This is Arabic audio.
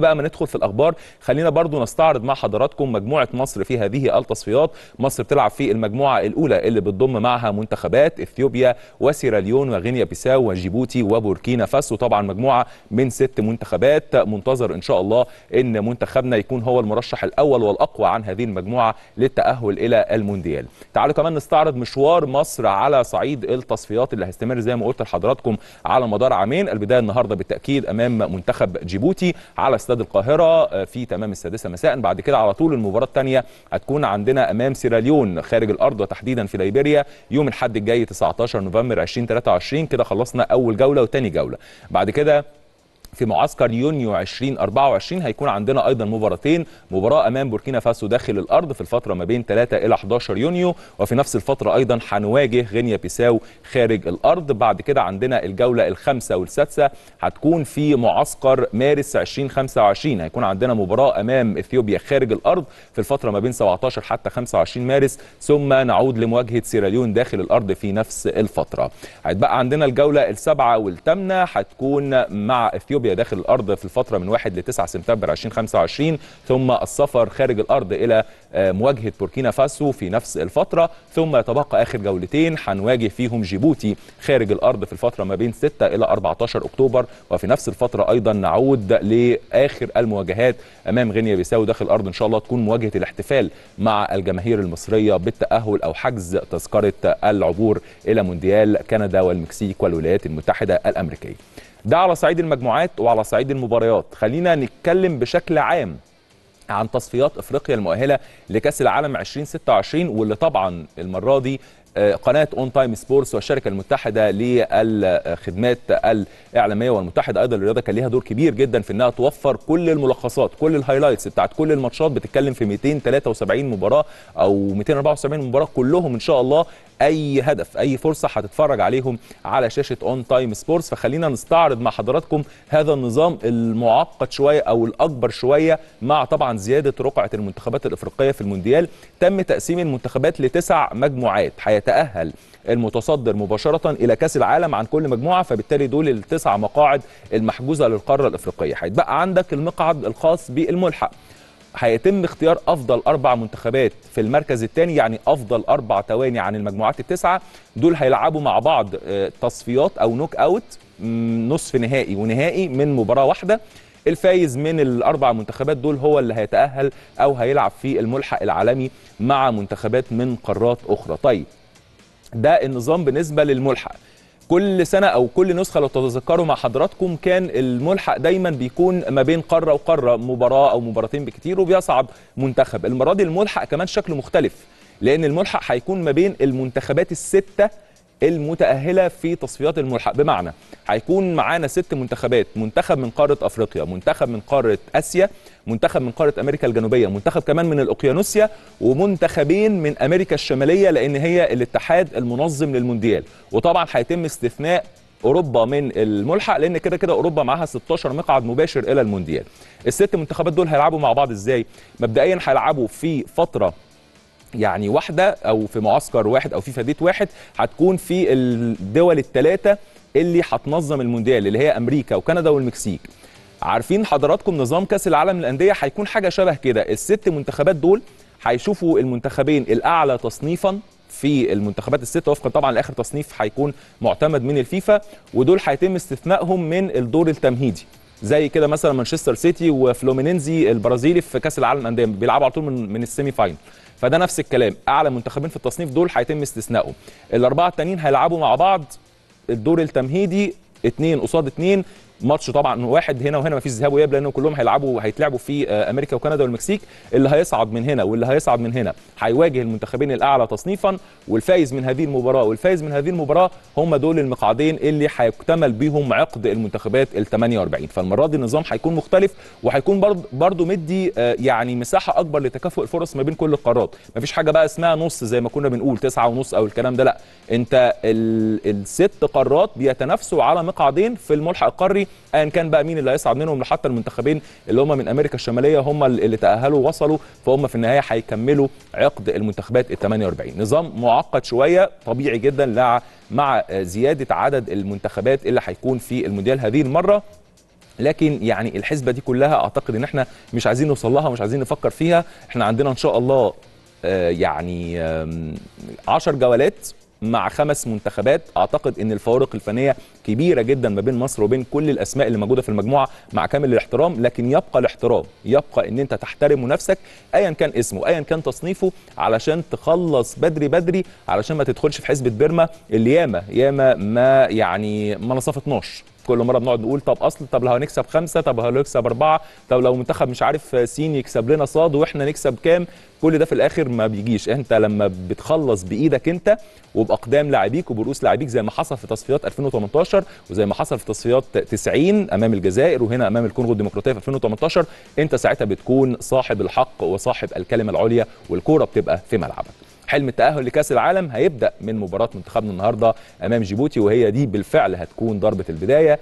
بقى ما ندخل في الاخبار خلينا برضو نستعرض مع حضراتكم مجموعه مصر في هذه التصفيات مصر بتلعب في المجموعه الاولى اللي بتضم معها منتخبات اثيوبيا وسيراليون وغينيا بيساو وجيبوتي وبوركينا فاسو طبعا مجموعه من ست منتخبات منتظر ان شاء الله ان منتخبنا يكون هو المرشح الاول والاقوى عن هذه المجموعه للتاهل الى المونديال تعالوا كمان نستعرض مشوار مصر على صعيد التصفيات اللي هيستمر زي ما قلت لحضراتكم على مدار عامين البدايه النهارده بالتاكيد امام منتخب جيبوتي على استاد القاهره آه، في تمام السادسه مساء بعد كده على طول المباراه الثانيه هتكون عندنا امام سيراليون خارج الارض وتحديدا في ليبيريا يوم الاحد الجاي 19 نوفمبر 2023 كده خلصنا اول جوله وثاني جوله بعد كده في معسكر يونيو 2024 هيكون عندنا ايضا مباراتين مباراه امام بوركينا فاسو داخل الارض في الفتره ما بين 3 الى 11 يونيو وفي نفس الفتره ايضا هنواجه غينيا بيساو خارج الارض بعد كده عندنا الجوله الخامسه والسادسه هتكون في معسكر مارس 2025 هيكون عندنا مباراه امام اثيوبيا خارج الارض في الفتره ما بين 17 حتى 25 مارس ثم نعود لمواجهه سيراليون داخل الارض في نفس الفتره هيتبقى عندنا الجوله السابعه والثامنه هتكون مع اثيوبيا للروبيا داخل الارض في الفتره من 1 ل 9 سبتمبر 2025 ثم السفر خارج الارض الى آه، مواجهه بوركينا فاسو في نفس الفتره ثم يتبقى اخر جولتين هنواجه فيهم جيبوتي خارج الارض في الفتره ما بين 6 الى 14 اكتوبر وفي نفس الفتره ايضا نعود لاخر المواجهات امام غينيا بيساو داخل الارض ان شاء الله تكون مواجهه الاحتفال مع الجماهير المصريه بالتاهل او حجز تذكره العبور الى مونديال كندا والمكسيك والولايات المتحده الامريكيه ده على صعيد المجموعات وعلى صعيد المباريات خلينا نتكلم بشكل عام عن تصفيات افريقيا المؤهله لكاس العالم 2026 واللي طبعا المره دي آه، قناه اون تايم سبورتس والشركه المتحده للخدمات الاعلاميه والمتحده ايضا للرياضه كان ليها دور كبير جدا في انها توفر كل الملخصات كل الهايلايتس بتاعت كل الماتشات بتتكلم في 273 مباراه او 274 مباراه كلهم ان شاء الله اي هدف اي فرصه هتتفرج عليهم على شاشه اون تايم سبورتس فخلينا نستعرض مع حضراتكم هذا النظام المعقد شويه او الاكبر شويه مع طبعا زياده رقعه المنتخبات الافريقيه في المونديال تم تقسيم المنتخبات لتسع مجموعات يتأهل المتصدر مباشرة إلى كأس العالم عن كل مجموعة فبالتالي دول التسع مقاعد المحجوزة للقارة الأفريقية هيتبقى عندك المقعد الخاص بالملحق هيتم اختيار افضل اربع منتخبات في المركز الثاني يعني افضل اربع تواني عن المجموعات التسعه دول هيلعبوا مع بعض آه، تصفيات او نوك اوت نصف نهائي ونهائي من مباراه واحده الفايز من الاربع منتخبات دول هو اللي هيتاهل او هيلعب في الملحق العالمي مع منتخبات من قارات اخرى طيب ده النظام بالنسبه للملحق كل سنه او كل نسخه لو تتذكروا مع حضراتكم كان الملحق دايما بيكون ما بين قاره وقاره مباراه او مباراتين بكتير وبيصعب منتخب المره دي الملحق كمان شكله مختلف لان الملحق هيكون ما بين المنتخبات السته المتأهلة في تصفيات الملحق بمعنى هيكون معانا ست منتخبات منتخب من قارة أفريقيا منتخب من قارة آسيا منتخب من قارة أمريكا الجنوبية منتخب كمان من الأوقيانوسيا ومنتخبين من أمريكا الشمالية لأن هي الاتحاد المنظم للمونديال وطبعا هيتم استثناء اوروبا من الملحق لان كده كده اوروبا معاها 16 مقعد مباشر الى المونديال الست منتخبات دول هيلعبوا مع بعض ازاي مبدئيا هيلعبوا في فتره يعني واحده او في معسكر واحد او في فديت واحد هتكون في الدول الثلاثه اللي هتنظم المونديال اللي هي امريكا وكندا والمكسيك عارفين حضراتكم نظام كاس العالم للانديه هيكون حاجه شبه كده الست منتخبات دول هيشوفوا المنتخبين الاعلى تصنيفا في المنتخبات الست وفقا طبعا لاخر تصنيف هيكون معتمد من الفيفا ودول هيتم استثنائهم من الدور التمهيدي زي كده مثلا مانشستر سيتي وفلومينينزي البرازيلي في كاس العالم الانديه بيلعبوا على طول من السيمي فاينل فده نفس الكلام اعلى منتخبين في التصنيف دول هيتم استثنائهم الاربعه التانيين هيلعبوا مع بعض الدور التمهيدي 2 قصاد 2 ماتش طبعا واحد هنا وهنا مفيش ذهاب واياب لان كلهم هيلعبوا هيتلعبوا في آه، امريكا وكندا والمكسيك اللي هيصعد من هنا واللي هيصعد من هنا هيواجه المنتخبين الاعلى تصنيفا والفائز من هذه المباراه والفائز من هذه المباراه هم دول المقعدين اللي هيكتمل بيهم عقد المنتخبات ال 48 فالمره دي النظام هيكون مختلف وهيكون برضه مدي آه، يعني مساحه اكبر لتكافؤ الفرص ما بين كل القارات مفيش حاجه بقى اسمها نص زي ما كنا بنقول تسعة ونص او الكلام ده لا انت الست قارات بيتنافسوا على مقعدين في الملحق القاري ايا كان بقى مين اللي هيصعد منهم حتى المنتخبين اللي هم من امريكا الشماليه هم اللي تاهلوا وصلوا فهم في النهايه هيكملوا عقد المنتخبات ال 48 نظام معقد شويه طبيعي جدا لا مع زياده عدد المنتخبات اللي هيكون في المونديال هذه المره لكن يعني الحسبه دي كلها اعتقد ان احنا مش عايزين نوصل لها ومش عايزين نفكر فيها احنا عندنا ان شاء الله آه، يعني 10 جولات مع خمس منتخبات اعتقد ان الفوارق الفنيه كبيره جدا ما بين مصر وبين كل الاسماء اللي موجوده في المجموعه مع كامل الاحترام لكن يبقى الاحترام يبقى ان انت تحترم نفسك ايا كان اسمه ايا كان تصنيفه علشان تخلص بدري بدري علشان ما تدخلش في حسبه بيرما اللي ياما ياما ما يعني ما نصفتناش كل مره بنقعد نقول طب اصل طب لو هنكسب خمسه طب لو هنكسب اربعه طب لو منتخب مش عارف سين يكسب لنا صاد واحنا نكسب كام كل ده في الاخر ما بيجيش انت لما بتخلص بايدك انت وباقدام لاعبيك وبرؤوس لاعبيك زي ما حصل في تصفيات 2018 وزي ما حصل في تصفيات 90 امام الجزائر وهنا امام الكونغو الديمقراطيه في 2018 انت ساعتها بتكون صاحب الحق وصاحب الكلمه العليا والكوره بتبقى في ملعبك حلم التأهل لكأس العالم هيبدأ من مباراة منتخبنا النهارده أمام جيبوتي وهي دي بالفعل هتكون ضربة البداية